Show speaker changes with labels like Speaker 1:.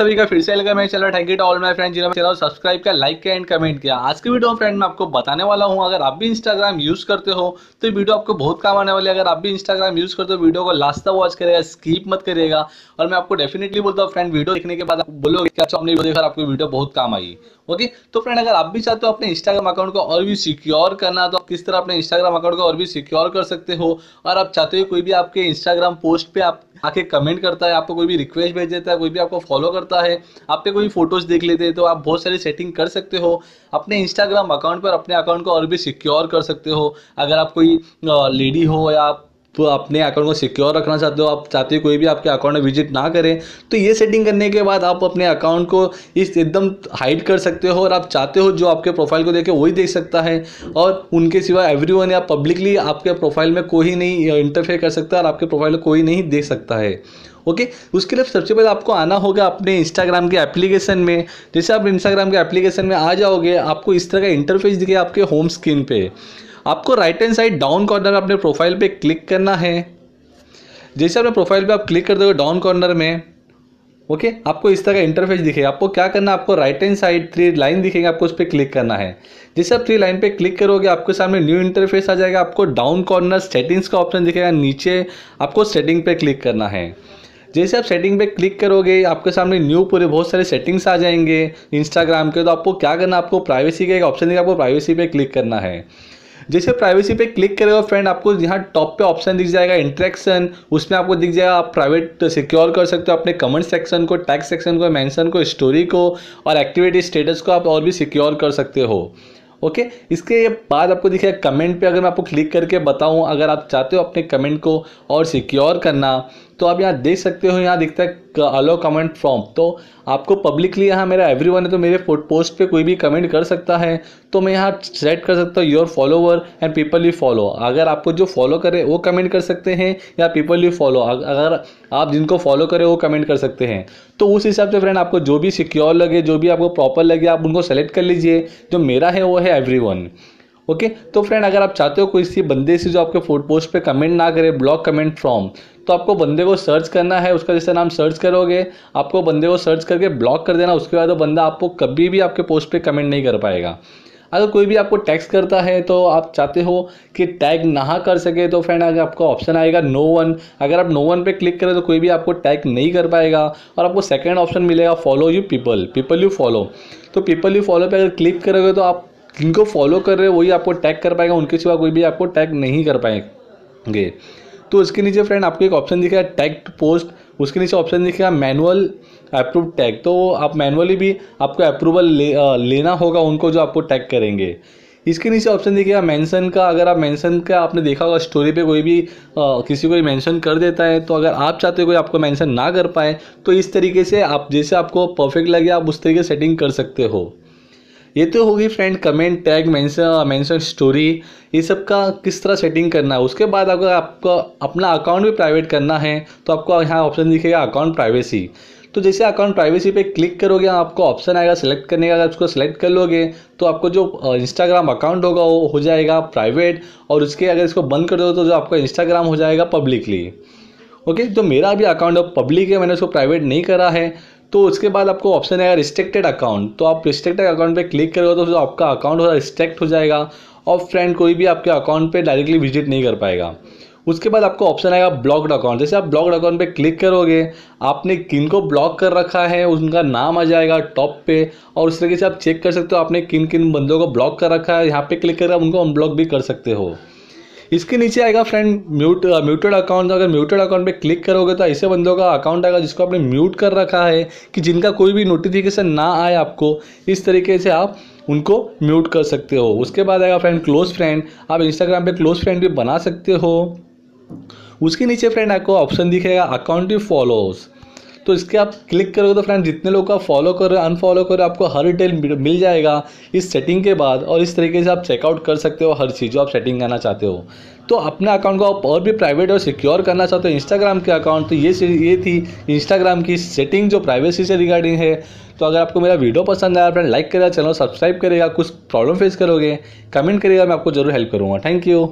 Speaker 1: सभी का फिर से अलग मैं चल thank you all my friend जिन्होंने चैनल सब्सक्राइब किया लाइक किया एंड कमेंट किया आज के वीडियो फ्रेंड मैं आपको बताने वाला हूं अगर आप भी इंस्टाग्राम यूज करते हो तो ये वीडियो आपको बहुत काम आने वाली है अगर आप भी इंस्टाग्राम यूज करते हो वीडियो को लास्ट तक वॉच करेगा स्कीप मत करेगा और मैं आपको डेफिनेटली बोलता हूँ फ्रेंड वीडियो देखने के बाद आप बोलोगे कि अच्छा हमने देखा आपकी वीडियो बहुत काम आई ओके तो फ्रेंड अगर आप भी चाहते हो अपने इंस्टाग्राम अकाउंट को और भी सिक्योर करना तो किस तरह अपने इंस्टाग्राम अकाउंट को और भी सिक्योर कर सकते हो और आप चाहते हो कोई भी आपके इंस्टाग्राम पोस्ट पे आप आके कमेंट करता है आपको कोई भी रिक्वेस्ट भेज देता है कोई भी आपको फॉलो करता सकता है आप पे कोई फोटोज देख लेते हैं तो आप बहुत सारी सेटिंग कर सकते हो अपने इंस्टाग्राम अकाउंट पर अपने अकाउंट को और भी सिक्योर कर सकते हो अगर आप कोई लेडी हो या आप तो अपने अकाउंट को सिक्योर रखना चाहते हो आप चाहते हो कोई भी आपके अकाउंट में विजिट ना करे तो ये सेटिंग करने के बाद आप अपने अकाउंट को इस एकदम हाइड कर सकते हो और आप चाहते हो जो आपके प्रोफाइल को देखे वही देख सकता है और उनके सिवा एवरी वन या पब्लिकली आपके प्रोफाइल में कोई नहीं इंटरफेयर कर सकता और आपके प्रोफाइल को कोई नहीं देख सकता है ओके okay? उसके लिए सबसे पहले आपको आना होगा अपने इंस्टाग्राम के एप्लीकेशन में जैसे आप इंस्टाग्राम के एप्लीकेशन में आ जाओगे आपको इस तरह का इंटरफेस दिखे आपके होम स्क्रीन पे आपको right hand side down corner अपने प्रोफाइल पे क्लिक करना है जैसे अपने प्रोफाइल पे आप क्लिक कर दोगे डाउन कॉर्नर में ओके okay? आपको इस तरह का इंटरफेस दिखेगा आपको क्या करना है आपको right hand side three line दिखेंगे आपको उस पर क्लिक करना है जैसे आप थ्री लाइन पे क्लिक करोगे आपके सामने न्यू इंटरफेस आ जाएगा आपको डाउन कॉर्नर सेटिंग्स का ऑप्शन दिखेगा नीचे आपको सेटिंग पे क्लिक करना है जैसे आप सेटिंग पे क्लिक करोगे आपके सामने न्यू पूरे बहुत सारे सेटिंग्स आ जाएंगे इंस्टाग्राम के तो आपको क्या करना आपको प्राइवेसी का एक ऑप्शन दिखेगा आपको प्राइवेसी पे क्लिक करना है जैसे प्राइवेसी पे क्लिक करेगा फ्रेंड आपको यहाँ टॉप पे ऑप्शन दिख जाएगा इंट्रैक्शन उसमें आपको दिख जाएगा आप प्राइवेट सिक्योर कर सकते हो अपने कमेंट सेक्शन को टैक्स सेक्शन को मैंसन को स्टोरी को और एक्टिविटी स्टेटस को आप और भी सिक्योर कर सकते हो ओके okay? इसके बाद आपको दिखेगा कमेंट पे अगर मैं आपको क्लिक करके बताऊं अगर आप चाहते हो अपने कमेंट को और सिक्योर करना तो आप यहाँ देख सकते हो यहाँ दिखता है अलो कमेंट फॉर्म तो आपको पब्लिकली यहाँ मेरा एवरी है तो मेरे पोस्ट पे कोई भी कमेंट कर सकता है तो मैं यहाँ सेट कर सकता हूँ your follower and people you follow अगर आपको जो फॉलो करे वो कमेंट कर सकते हैं या पीपल यू फॉलो अगर आप जिनको फॉलो करें वो कमेंट कर सकते हैं तो उस हिसाब से फ्रेंड आपको जो भी सिक्योर लगे जो भी आपको प्रॉपर लगे आप उनको सेलेक्ट कर लीजिए जो मेरा है वो है एवरी ओके तो फ्रेंड अगर आप चाहते हो कोई इसी बंदे से जो आपके फूड पोस्ट पे कमेंट ना करे ब्लॉक कमेंट फ्रॉम तो आपको बंदे को सर्च करना है उसका जैसे नाम सर्च करोगे आपको बंदे को सर्च करके ब्लॉक कर देना उसके बाद वो बंदा आपको कभी भी आपके पोस्ट पर कमेंट नहीं कर पाएगा अगर कोई भी आपको टैक्स करता है तो आप चाहते हो कि टैग ना कर सके तो फ्रेंड अगर आपका ऑप्शन आएगा नो वन अगर आप नो वन पे क्लिक करें तो कोई भी आपको टैग नहीं कर पाएगा और आपको सेकंड ऑप्शन मिलेगा follow you people people you follow तो पीपल यू फॉलो पे अगर क्लिक करोगे तो आप जिनको फॉलो कर रहे हो वही आपको टैग कर पाएगा उनके सिवा कोई भी आपको टैग नहीं कर पाएंगे तो इसके नीचे फ्रेंड आपको एक ऑप्शन दिखेगा टैग पोस्ट उसके नीचे ऑप्शन दिखेगा मैनुअल अप्रूव टैग तो आप मैनुअली भी आपको अप्रूवल ले, लेना होगा उनको जो आपको टैग करेंगे इसके नीचे ऑप्शन दिखेगा मेंशन का अगर आप मेंशन का आपने देखा होगा स्टोरी पे कोई भी आ, किसी को मेंशन कर देता है तो अगर आप चाहते हो कोई आपको मेंशन ना कर पाए तो इस तरीके से आप जैसे आपको परफेक्ट लगे आप उस तरीके सेटिंग कर सकते हो ये तो होगी friend comment tag mention mention story ये सब का किस तरह सेटिंग करना है उसके बाद अगर आपको अपना अकाउंट भी प्राइवेट करना है तो आपको यहाँ ऑप्शन दिखेगा अकाउंट प्राइवेसी तो जैसे अकाउंट प्राइवेसी पे क्लिक करोगे आपको ऑप्शन आएगा सेलेक्ट करने का अगर उसको सेलेक्ट कर लोगे तो आपको जो इंस्टाग्राम uh, अकाउंट होगा वो हो जाएगा प्राइवेट और उसके अगर इसको बंद कर दो तो जो आपका इंस्टाग्राम हो जाएगा पब्लिकली ओके okay, तो मेरा भी अकाउंट अब पब्लिक है मैंने उसको प्राइवेट नहीं करा है तो उसके बाद आपको ऑप्शन आएगा रिस्ट्रिक्टेड अकाउंट तो आप रिस्ट्रिक्टेड अकाउंट पे क्लिक करोगे तो आपका अकाउंट थोड़ा रिस्ट्रिक्ट हो जाएगा और फ्रेंड कोई भी आपके अकाउंट पे डायरेक्टली विजिट नहीं कर पाएगा उसके बाद आपको ऑप्शन आएगा ब्लॉक्ड अकाउंट जैसे आप ब्लॉक्ड अकाउंट पे क्लिक करोगे आपने किन को ब्लॉक कर रखा है उनका नाम आ जाएगा टॉप पे और उस तरीके से आप चेक कर सकते हो आपने किन किन बंदों को ब्लॉक कर रखा है यहाँ पे क्लिक कर आप उनको अनब्लॉक भी कर सकते हो इसके नीचे आएगा फ्रेंड म्यूट म्यूटेड अकाउंट अगर म्यूटेड अकाउंट पे क्लिक करोगे तो ऐसे बंदों का अकाउंट आएगा जिसको आपने म्यूट कर रखा है कि जिनका कोई भी नोटिफिकेशन ना आए आपको इस तरीके से आप उनको म्यूट कर सकते हो उसके बाद आएगा फ्रेंड क्लोज फ्रेंड आप इंस्टाग्राम पर क्लोज फ्रेंड भी बना सकते हो उसके नीचे फ्रेंड आपको ऑप्शन दिखेगा अकाउंट फॉलोज तो इसके आप क्लिक करोगे तो फ्रेंड जितने लोग का फॉलो कर रहे अनफॉलो कर रहे आपको हर डिटेल मिल जाएगा इस सेटिंग के बाद और इस तरीके से आप चेकआउट कर सकते हो हर चीज़ जो आप सेटिंग करना चाहते हो तो अपने अकाउंट को आप और भी प्राइवेट और सिक्योर करना चाहते हो इंस्टाग्राम के अकाउंट तो ये ये थी इंस्टाग्राम की सेटिंग जो प्राइवेसी से रिगार्डिंग है तो अगर आपको मेरा वीडियो पसंद आया फ्रेंड लाइक करेगा चैनल सब्सक्राइब करेगा कुछ प्रॉब्लम फेस करोगे कमेंट करेगा मैं आपको जरूर हेल्प करूँगा थैंक यू